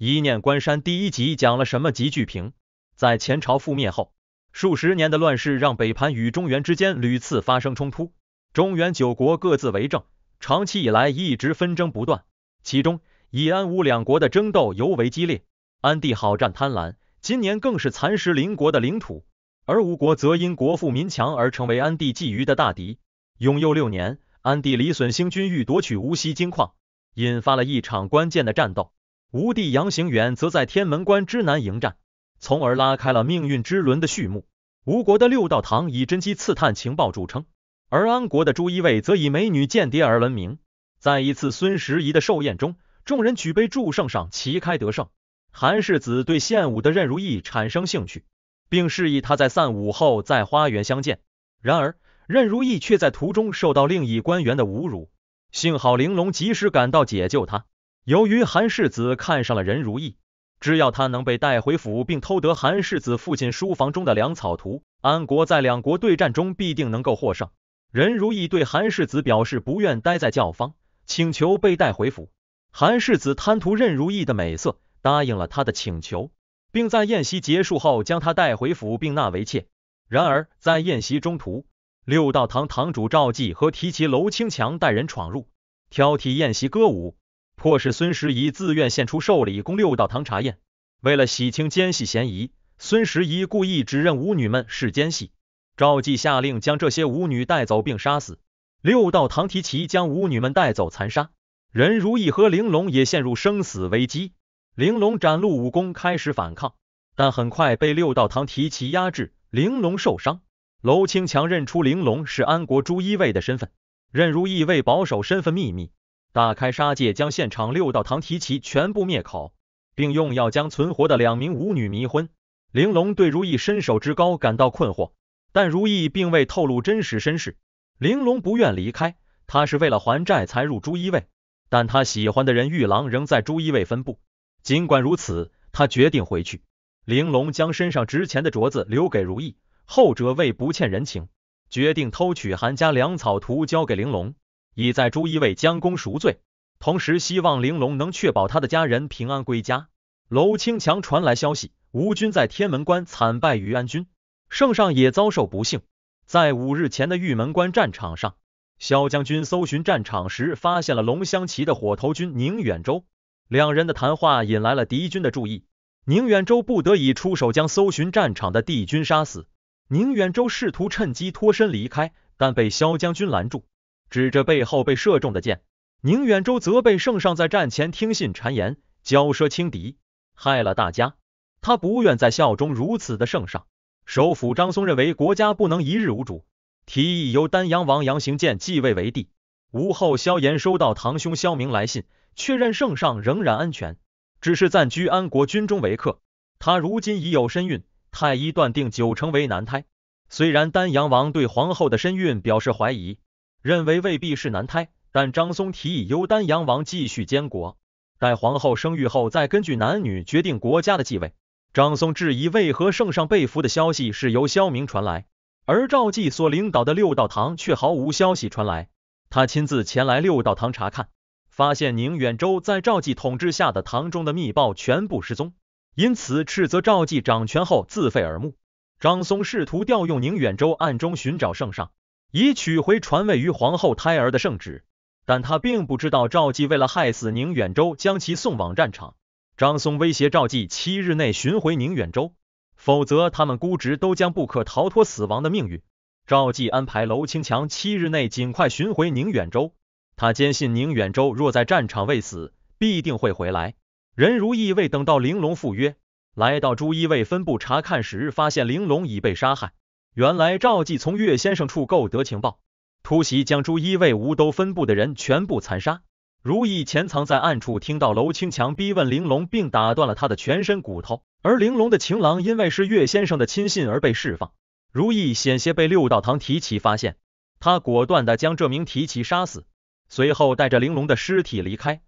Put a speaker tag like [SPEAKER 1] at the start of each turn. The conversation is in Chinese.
[SPEAKER 1] 《一念关山》第一集讲了什么？集聚平在前朝覆灭后，数十年的乱世让北盘与中原之间屡次发生冲突。中原九国各自为政，长期以来一直纷争不断。其中，以安吴两国的争斗尤为激烈。安帝好战贪婪，今年更是蚕食邻国的领土；而吴国则因国富民强而成为安帝觊觎的大敌。永佑六年，安帝李损兴军欲夺取无锡金矿，引发了一场关键的战斗。吴帝杨行远则在天门关之南迎战，从而拉开了命运之轮的序幕。吴国的六道堂以甄机刺探情报著称，而安国的朱一卫则以美女间谍而闻名。在一次孙时宜的寿宴中，众人举杯祝圣上旗开得胜。韩世子对献舞的任如意产生兴趣，并示意他在散舞后在花园相见。然而，任如意却在途中受到另一官员的侮辱，幸好玲珑及时赶到解救他。由于韩世子看上了任如意，只要他能被带回府并偷得韩世子父亲书房中的粮草图，安国在两国对战中必定能够获胜。任如意对韩世子表示不愿待在教坊，请求被带回府。韩世子贪图任如意的美色，答应了他的请求，并在宴席结束后将他带回府并纳为妾。然而，在宴席中途，六道堂堂主赵继和提起楼清强带人闯入，挑剔宴席歌舞。迫使孙时宜自愿献出寿礼，供六道堂查验。为了洗清奸细嫌疑，孙时宜故意指认舞女们是奸细。赵季下令将这些舞女带走并杀死。六道堂提旗将舞女们带走残杀。任如意和玲珑也陷入生死危机。玲珑展露武功开始反抗，但很快被六道堂提旗压制。玲珑受伤。娄清强认出玲珑是安国朱一卫的身份，任如意为保守身份秘密。大开杀戒，将现场六道堂提旗全部灭口，并用药将存活的两名舞女迷昏。玲珑对如意身手之高感到困惑，但如意并未透露真实身世。玲珑不愿离开，他是为了还债才入朱衣卫，但他喜欢的人玉郎仍在朱衣卫分部。尽管如此，他决定回去。玲珑将身上值钱的镯子留给如意，后者为不欠人情，决定偷取韩家粮草图交给玲珑。已在朱一卫将功赎罪，同时希望玲珑能确保他的家人平安归家。娄清强传来消息，吴军在天门关惨败于安军，圣上也遭受不幸。在五日前的玉门关战场上，萧将军搜寻战场时发现了龙香旗的火头军宁远州。两人的谈话引来了敌军的注意，宁远州不得已出手将搜寻战场的帝军杀死。宁远州试图趁机脱身离开，但被萧将军拦住。指着背后被射中的箭，宁远州责备圣上在战前听信谗言，骄奢轻敌，害了大家。他不愿再效忠如此的圣上。首辅张松认为国家不能一日无主，提议由丹阳王杨行健继位为帝。吴后萧炎收到堂兄萧明来信，确认圣上仍然安全，只是暂居安国军中为客。他如今已有身孕，太医断定九成为男胎。虽然丹阳王对皇后的身孕表示怀疑。认为未必是男胎，但张松提议由丹阳王继续监国，待皇后生育后，再根据男女决定国家的继位。张松质疑为何圣上被俘的消息是由萧明传来，而赵季所领导的六道堂却毫无消息传来。他亲自前来六道堂查看，发现宁远州在赵季统治下的堂中的密报全部失踪，因此斥责赵季掌权后自废耳目。张松试图调用宁远州暗中寻找圣上。已取回传位于皇后胎儿的圣旨，但他并不知道赵姬为了害死宁远州，将其送往战场。张松威胁赵姬七日内寻回宁远州，否则他们估值都将不可逃脱死亡的命运。赵姬安排娄清强七日内尽快寻回宁远州，他坚信宁远州若在战场未死，必定会回来。任如意未等到玲珑赴约，来到朱一卫分部查看时，发现玲珑已被杀害。原来赵继从岳先生处购得情报，突袭将朱一卫吴都分部的人全部残杀。如意潜藏在暗处，听到楼青强逼问玲珑，并打断了他的全身骨头。而玲珑的情郎因为是岳先生的亲信而被释放。如意险些被六道堂提旗发现，他果断地将这名提旗杀死，随后带着玲珑的尸体离开。